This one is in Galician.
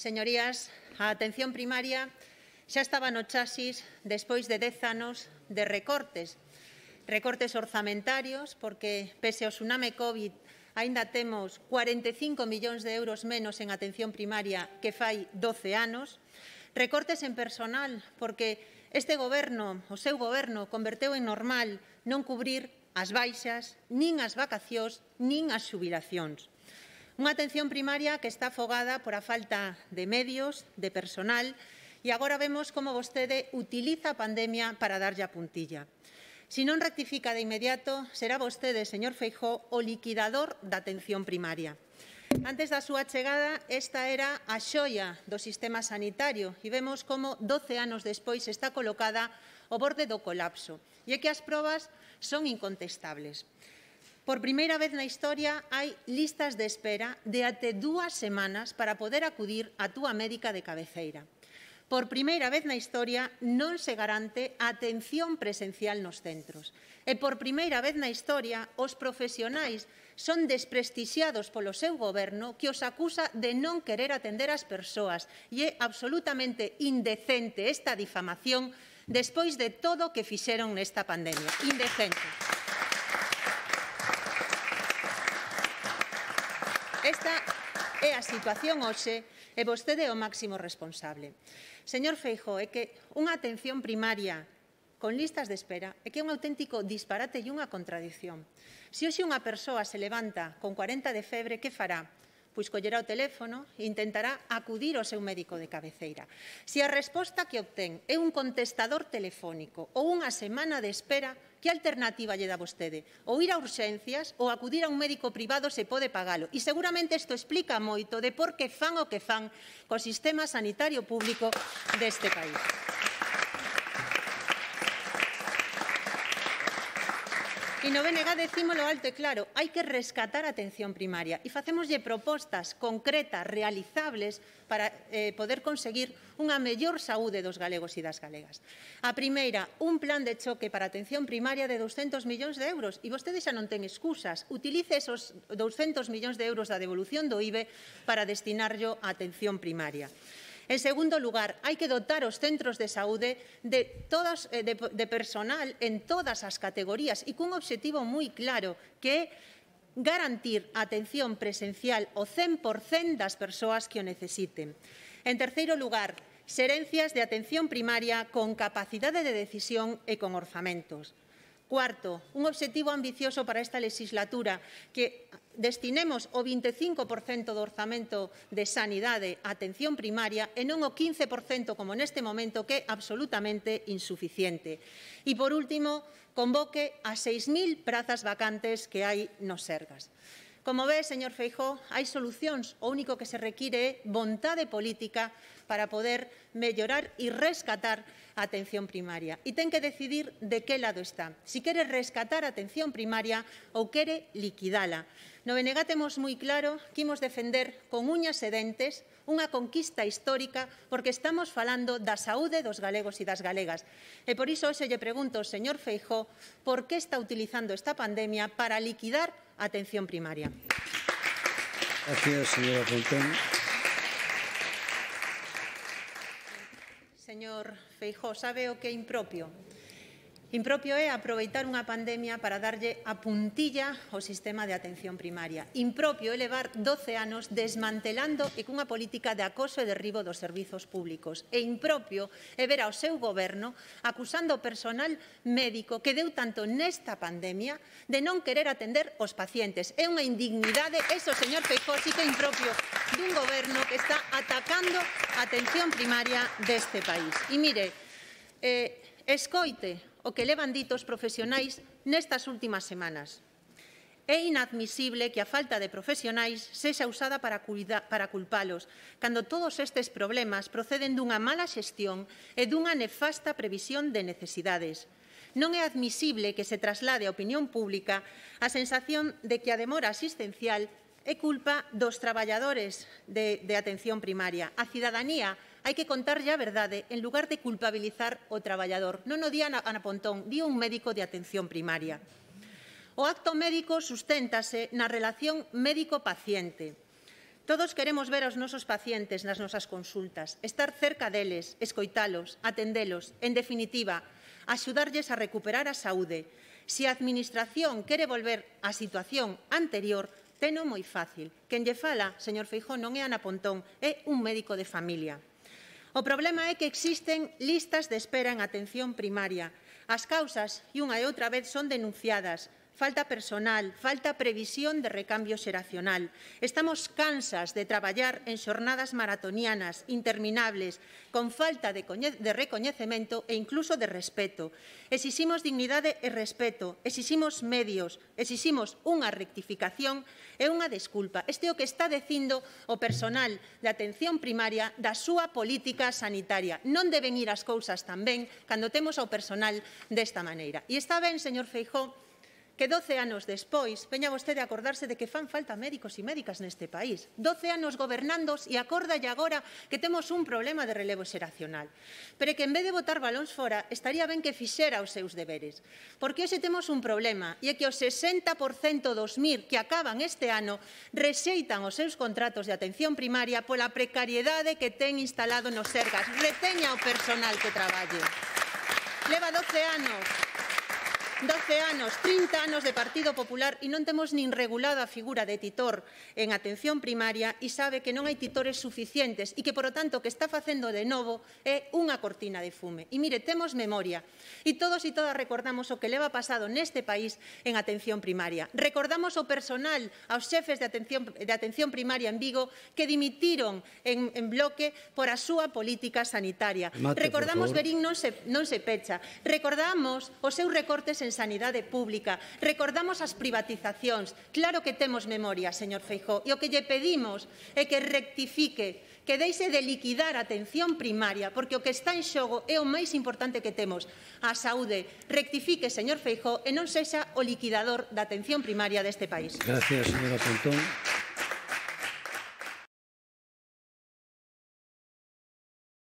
Señorías, a atención primaria xa estaba no chasis despois de 10 anos de recortes, recortes orzamentarios, porque pese ao tsunami COVID aínda temos 45 millóns de euros menos en atención primaria que fai 12 anos, recortes en personal, porque este goberno, o seu goberno, converteu en normal non cubrir as baixas, nin as vacacións, nin as xubilacións. Unha atención primaria que está afogada por a falta de medios, de personal, e agora vemos como vostede utiliza a pandemia para darlle a puntilla. Se non rectifica de inmediato, será vostede, señor Feijó, o liquidador da atención primaria. Antes da súa chegada, esta era a xoia do sistema sanitario e vemos como 12 anos despois está colocada ao borde do colapso. E é que as probas son incontestables. Por primeira vez na historia hai listas de espera de até dúas semanas para poder acudir á túa médica de cabeceira. Por primeira vez na historia non se garante a atención presencial nos centros. E por primeira vez na historia os profesionais son desprestixiados polo seu goberno que os acusa de non querer atender as persoas e é absolutamente indecente esta difamación despois de todo o que fixeron nesta pandemia. Indecente. Esta é a situación hoxe e vostede é o máximo responsable. Señor Feijo, é que unha atención primaria con listas de espera é que é un auténtico disparate e unha contradición. Se hoxe unha persoa se levanta con 40 de febre, que fará? pois collerá o teléfono e intentará acudir ao seu médico de cabeceira. Se a resposta que obtén é un contestador telefónico ou unha semana de espera, que alternativa lle dá vostede? Ou ir a urxencias ou acudir a un médico privado se pode pagalo. E seguramente isto explica moito de por que fan o que fan co sistema sanitario público deste país. E no BNG decímolo alto e claro, hai que rescatar a atención primaria e facémoslle propostas concretas, realizables, para eh, poder conseguir unha mellor saúde dos galegos e das galegas. A primeira, un plan de choque para atención primaria de 200 millóns de euros e vostede xa non ten excusas. Utilice esos 200 millóns de euros da devolución do IBE para destinarlo a atención primaria. En segundo lugar, hai que dotar os centros de saúde de, todas, eh, de, de personal en todas as categorías e cun obxectivo moi claro que é garantir atención presencial o 100% das persoas que o necesiten. En terceiro lugar, xerencias de atención primaria con capacidade de decisión e con orzamentos. Cuarto, un obxectivo ambicioso para esta legislatura que destinemos o 25% do orzamento de sanidade a atención primaria e non o 15% como neste momento que é absolutamente insuficiente. E por último, convoque a 6.000 prazas vacantes que hai nos Sergas. Como ve, señor Feijó, hai solucións. O único que se require é vontade política para poder mellorar e rescatar a atención primaria. E ten que decidir de que lado está. Si quere rescatar a atención primaria ou quere liquidala. No BNG temos moi claro que imos defender con uñas e dentes unha conquista histórica porque estamos falando da saúde dos galegos e das galegas. E por iso se lle pregunto, señor Feijó, por que está utilizando esta pandemia para liquidar atención primaria. Gracias, señora Señor Feijó, ¿sabe o qué impropio Impropio é aproveitar unha pandemia para darlle a puntilla ao sistema de atención primaria. Impropio é levar 12 anos desmantelando e cunha política de acoso e derribo dos servizos públicos. E impropio é ver ao seu goberno acusando o personal médico que deu tanto nesta pandemia de non querer atender os pacientes. É unha indignidade, eso, señor Feijó, sí que impropio dun goberno que está atacando a atención primaria deste país. E mire, eh, escoite o que levan ditos profesionais nestas últimas semanas. É inadmisible que a falta de profesionais sexa usada para, cuida, para culpalos, cando todos estes problemas proceden dunha mala xestión e dunha nefasta previsión de necesidades. Non é admisible que se traslade á opinión pública a sensación de que a demora asistencial é culpa dos traballadores de, de atención primaria. A cidadanía hai que contar ya verdade en lugar de culpabilizar o traballador. Non o día Ana Pontón, di un médico de atención primaria. O acto médico susténtase na relación médico-paciente. Todos queremos ver aos nosos pacientes nas nosas consultas, estar cerca deles, escoitalos, atendelos, en definitiva, axudarlles a recuperar a saúde. Se a Administración quere volver á situación anterior, teno moi fácil. Quen lle fala, señor Feijón, non é Ana Pontón, é un médico de familia. O problema é que existen listas de espera en atención primaria. As causas, e unha e outra vez, son denunciadas, falta personal, falta previsión de recambio xeracional. Estamos cansas de traballar en xornadas maratonianas, interminables, con falta de, de recoñecemento e incluso de respeto. Exiximos dignidade e respeto, exiximos medios, exiximos unha rectificación e unha desculpa. Este é o que está dicindo o personal de atención primaria da súa política sanitaria. Non deben ir as cousas tan ben cando temos ao personal desta maneira. E está ben, señor Feijó, que 12 anos despois veña vostede a acordarse de que fan falta médicos e médicas neste país. 12 anos gobernandos e acorda agora que temos un problema de relevo xeracional. Pero que en vez de botar balóns fora, estaría ben que fixera os seus deberes. Porque hoxe temos un problema e é que o 60% dos MIR que acaban este ano rexeitan os seus contratos de atención primaria pola precariedade que ten instalado nos Sergas. Reteña o personal que traballe. Leva 12 anos anos, 30 anos de Partido Popular e non temos nin regulada a figura de titor en atención primaria e sabe que non hai titores suficientes e que, por o tanto, o que está facendo de novo é unha cortina de fume. E mire, temos memoria e todos e todas recordamos o que leva pasado neste país en atención primaria. Recordamos o personal, aos xefes de atención, de atención primaria en Vigo que dimitiron en, en bloque por a súa política sanitaria. Mate, Recordamos Berín non se, non se pecha. Recordamos os seus recortes en sanidade sanidade pública, recordamos as privatizacións. Claro que temos memoria, señor Feijó, e o que lle pedimos é que rectifique, que deixe de liquidar a atención primaria, porque o que está en xogo é o máis importante que temos, a saúde. Rectifique, señor Feijó, e non sexa o liquidador da atención primaria deste país. Gracias, señora Pontón.